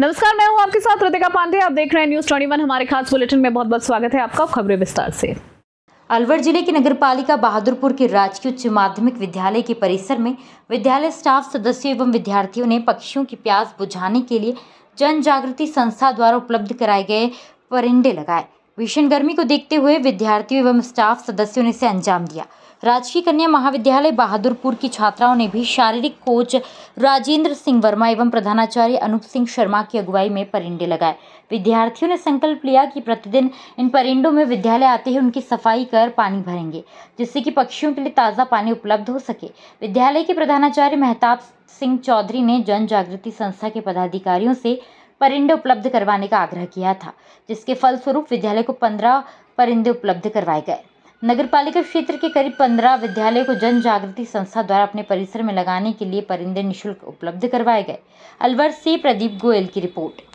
नमस्कार मैं हूं आपके साथ रतिका पांडे आप देख रहे हैं न्यूज ट्वेंटी हमारे खास बुलेटिन में बहुत बहुत स्वागत है आपका खबरें विस्तार से अलवर जिले की नगर पालिका बहादुरपुर के राजकीय उच्च माध्यमिक विद्यालय के परिसर में विद्यालय स्टाफ सदस्यों एवं विद्यार्थियों ने पक्षियों की प्यास बुझाने के लिए जन जागृति संस्था द्वारा उपलब्ध कराए गए परिंडे लगाए भीषण गर्मी को देखते हुए विद्यार्थियों एवं स्टाफ सदस्यों ने इसे अंजाम दिया राजकीय कन्या महाविद्यालय बहादुरपुर की छात्राओं ने भी शारीरिक कोच राजेंद्र सिंह वर्मा एवं प्रधानाचार्य अनूप सिंह शर्मा की अगुवाई में परिंडे लगाए विद्यार्थियों ने संकल्प लिया कि प्रतिदिन इन परिंडों में विद्यालय आते ही उनकी सफाई कर पानी भरेंगे जिससे कि पक्षियों के लिए ताज़ा पानी उपलब्ध हो सके विद्यालय के प्रधानाचार्य मेहताब सिंह चौधरी ने जन जागृति संस्था के पदाधिकारियों से परिंदे उपलब्ध करवाने का आग्रह किया था जिसके फलस्वरूप विद्यालय को पंद्रह परिंदे उपलब्ध करवाए गए नगरपालिका क्षेत्र के करीब पंद्रह विद्यालय को जन जागृति संस्था द्वारा अपने परिसर में लगाने के लिए परिंदे निःशुल्क उपलब्ध करवाए गए अलवर से प्रदीप गोयल की रिपोर्ट